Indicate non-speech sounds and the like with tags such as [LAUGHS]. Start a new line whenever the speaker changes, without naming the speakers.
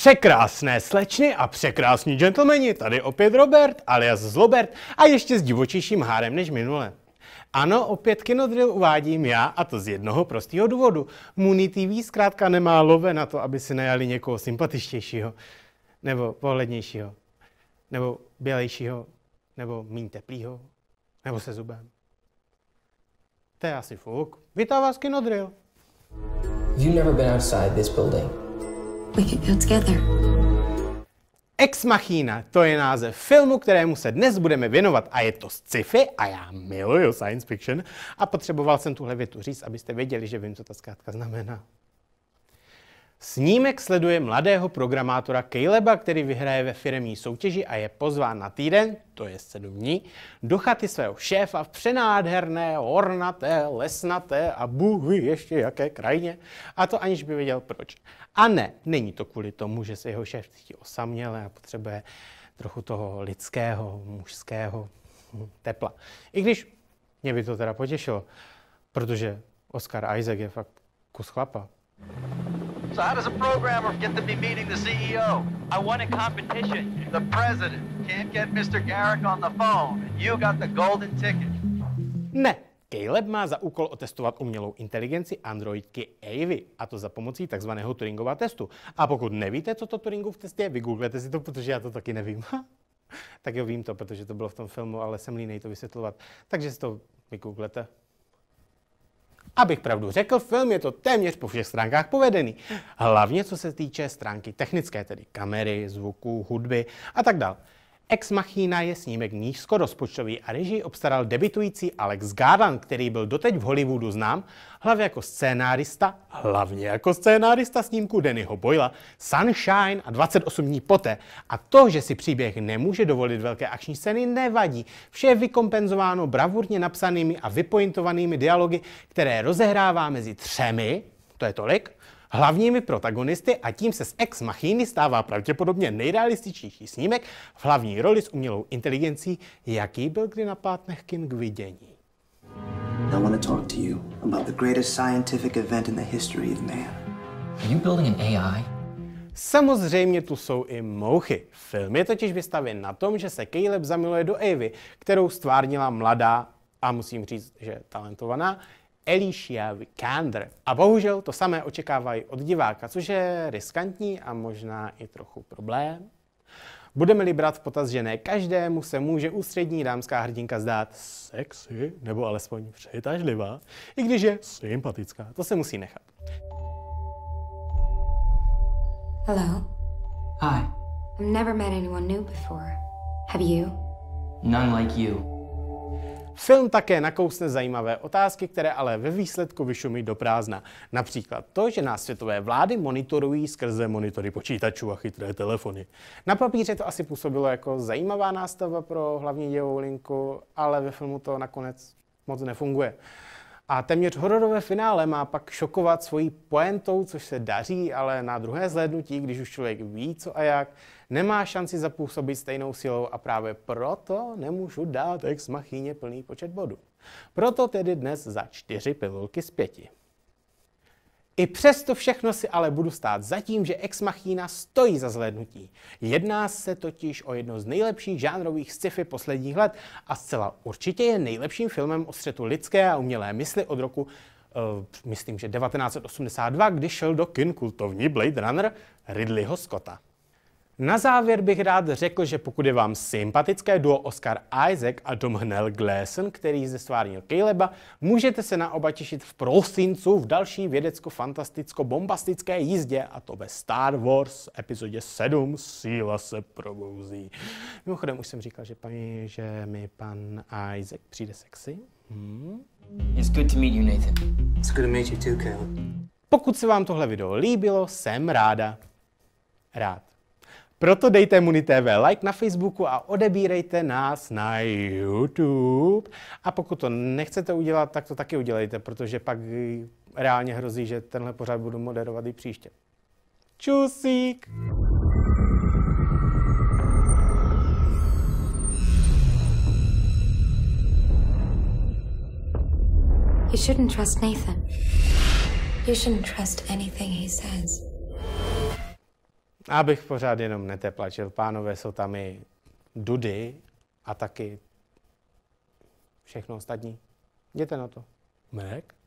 Překrásné slečny a překrásní gentlemani, tady opět Robert alias Zlobert a ještě s divočejším hárem než minule. Ano, opět kinodril uvádím já a to z jednoho prostého důvodu. Muni TV zkrátka nemá love na to, aby si najali někoho sympatičtějšího, nebo pohlednějšího, nebo bělejšího, nebo míň teplýho, nebo se zubem. To je asi fuk. Vítá vás kinodril. You've never been outside this building. We could go together. Ex Machina, to je název filmu, kterému se dnes budeme věnovat a je to sci-fi a já miluju science fiction a potřeboval jsem tuhle větu říct, abyste věděli, že vím, co ta zkrátka znamená. Snímek sleduje mladého programátora Caleba, který vyhraje ve firemní soutěži a je pozván na týden, to je sedm dní, do chaty svého šéfa v přenádherné, hornaté, lesnaté a bůh ještě jaké krajině. A to aniž by věděl proč. A ne, není to kvůli tomu, že se jeho šéf cítí osaměle a potřebuje trochu toho lidského, mužského hm, tepla. I když mě by to teda potěšilo, protože Oscar Isaac je fakt kus chlapa. So how does a programmer get to be meeting the CEO? I won a competition. The president can't get Mr. Garrick on the phone. You got the golden ticket. Ne, Caleb má za úkol otestovat umělou inteligenci androidky Avi, a to za pomocí tzv. Turingova testu. A pokud nevíte, co to Turingův test je, vygooglete si to, protože já to taky nevím. [LAUGHS] tak jo, vím to, protože to bylo v tom filmu, ale jsem línej to vysvětlovat. Takže si to vygooglete. Abych pravdu řekl, film je to téměř po všech stránkách povedený. Hlavně co se týče stránky technické, tedy kamery, zvuku, hudby a tak dále. Ex Machina je snímek nízkorozpočtový a režii obstaral debitující Alex Garland, který byl doteď v Hollywoodu znám, hlavně jako scénárista, hlavně jako scénárista snímku Dannyho Boyla, Sunshine a 28 dní poté. A to, že si příběh nemůže dovolit velké akční scény, nevadí. Vše je vykompenzováno bravurně napsanými a vypointovanými dialogy, které rozehrává mezi třemi, to je tolik, hlavními protagonisty a tím se z ex machiny stává pravděpodobně nejrealističnější snímek v hlavní roli s umělou inteligencí, jaký byl kdy na pátnech kin k vidění. I want to talk to you about the greatest scientific event in the history of man. Are you building an AI? Samozřejmě tu jsou i mouchy. Film je totiž vystavěn na tom, že se Caleb zamiluje do Evy, kterou stvárnila mladá a musím říct, že talentovaná Elišia Vikander. A bohužel to samé očekávají od diváka, což je riskantní a možná i trochu problém. Budeme-li brát v potaz, že ne každému se může ústřední dámská hrdinka zdát sexy nebo alespoň přitažlivá, i když je sympatická, to se musí nechat. Hello. Hi. I've never met anyone new before. Have you? None like you. Film také nakousne zajímavé otázky, které ale ve výsledku vyšumí do prázdna. Například to, že nás světové vlády monitorují skrze monitory počítačů a chytré telefony. Na papíře to asi působilo jako zajímavá nástava pro hlavní dějovou linku, ale ve filmu to nakonec moc nefunguje. A téměř hororové finále má pak šokovat svojí poentou, což se daří, ale na druhé zhlédnutí, když už člověk ví co a jak, nemá šanci zapůsobit stejnou silou a právě proto nemůžu dát ex machíně plný počet bodů. Proto tedy dnes za čtyři pilulky z pěti. I přesto všechno si ale budu stát za tím, že Ex Machina stojí za zhlédnutí. Jedná se totiž o jedno z nejlepších žánrových sci-fi posledních let a zcela určitě je nejlepším filmem o střetu lidské a umělé mysli od roku uh, myslím, že 1982, kdy šel do kin kultovní Blade Runner Ridleyho Scotta. Na závěr bych rád řekl, že pokud je vám sympatické duo Oscar Isaac a Domhnall Gleeson, který stvárnil Caleba, můžete se na oba těšit v prosincu v další vědecko-fantasticko-bombastické jízdě, a to ve Star Wars epizodě 7 Síla se probouzí. Mimochodem už jsem říkal, že, paní, že mi pan Isaac přijde sexy. Hmm? It's good to meet you, Nathan. It's good to meet you too, Caleb. Pokud se vám tohle video líbilo, jsem ráda. Rád. Proto dejte Immunity TV like na Facebooku a odebírejte nás na YouTube. A pokud to nechcete udělat, tak to taky udělejte, protože pak reálně hrozí, že tenhle pořád budu moderovat i příště. Čusík! You shouldn't trust Nathan. You shouldn't trust anything he says. Abych pořád jenom neteplačil. Pánové jsou tam i dudy a taky všechno ostatní. Jděte na to. Mek?